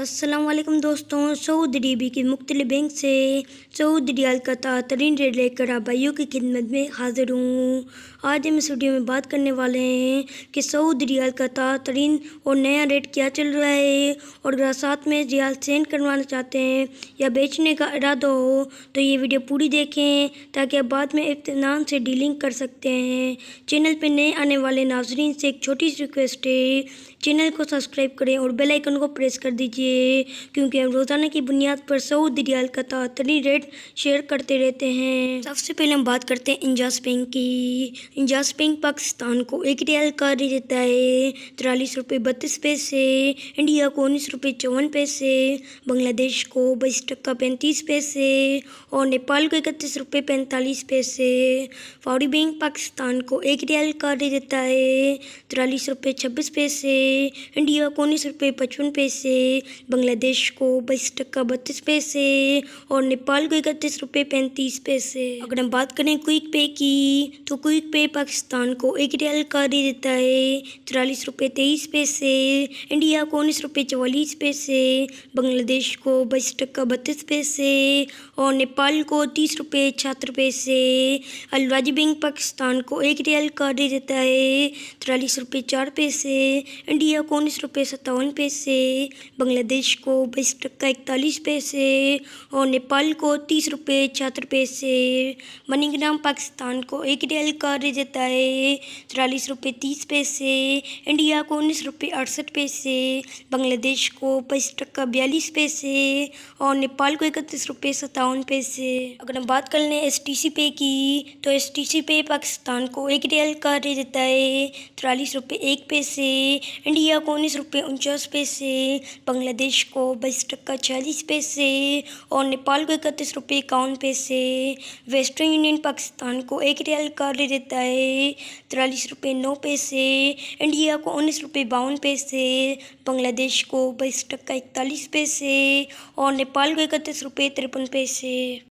असलम दोस्तों सऊद डीबी की मुख्तलि बैंक से सऊद रियाल का तरीन रेट लेकर आप भाइयों की खिदमत में हाजिर हूँ आज हम इस वीडियो में बात करने वाले हैं कि सऊद रियाल का तरीन और नया रेट क्या चल रहा है और अगर साथ में रियाल सेंड करवाना चाहते हैं या बेचने का इरादा हो तो ये वीडियो पूरी देखें ताकि आप बाद में इतमान से डीलिंग कर सकते हैं चैनल पर नए आने वाले नाजरन से एक छोटी सी रिक्वेस्ट है चैनल को सब्सक्राइब करें और बेलाइकन को प्रेस कर दीजिए चाहिए क्योंकि हम रोज़ाना की बुनियाद पर सऊदी रियाल का तातरी रेट शेयर करते रहते हैं सबसे पहले हम बात करते हैं इंजास बैंक की इंजास बैंक पाकिस्तान को एक रियाल का देता है तिरालीस रुपये बत्तीस पैसे इंडिया को उन्नीस रुपये चौवन पैसे बांग्लादेश को बाईस टक्का पैंतीस पैसे और नेपाल को इकतीस रुपये पैंतालीस पैसे फौरी बैंक पाकिस्तान को एक रियाल का रेट देता है तिरालीस रुपये छब्बीस पैसे इंडिया को उन्नीस रुपये पचपन पैसे बांग्लादेश को बाईस टक्का बत्तीस पैसे और नेपाल को इकतीस रुपये पैंतीस पैसे अगर हम बात करें क्विक पे की तो क्विक पे पाकिस्तान को एक रियल का दे देता है तिरालीस रुपये तेईस पैसे इंडिया को उन्नीस रुपये चवालीस पैसे बांग्लादेश को बाईस टक्का बत्तीस पैसे और नेपाल को तीस रुपये छहत्तर पैसे अलवाजी बैंक पाकिस्तान को एक रियल का दे देता है तिरालीस रुपये चार पैसे इंडिया को उन्नीस रुपये सत्तावन पैसे बांग्लादेश बांग्लादेश को बीस टक्का इकतालीस पैसे और नेपाल को तीस रुपये छिहत्तर पैसे मनीग्राम पाकिस्तान को एक रियल का देता है चालीस रुपये तीस पैसे इंडिया को उन्नीस रुपये अड़सठ पैसे बांग्लादेश को बीस टक्का बयालीस पैसे और नेपाल को इकतीस रुपये सत्तावन पैसे अगर हम बात कर लें एस टी सी पे की तो एस टी सी पे पाकिस्तान को एक रियल का देता है चालीस रुपये एक पैसे इंडिया को उन्नीस रुपये उनचास पैसे बांग्लादेश बांग्लादेश को बाईस टक्का छियालीस पैसे और नेपाल को इकतीस रुपये इक्यावन पैसे वेस्टर्न यूनियन पाकिस्तान को एक रियाल का ले देता है तिरालीस रुपये नौ पैसे इंडिया को उन्नीस रुपये बावन पैसे बांग्लादेश को बाईस टक्का इकतालीस पैसे और नेपाल को इकतीस रुपये तिरपन पैसे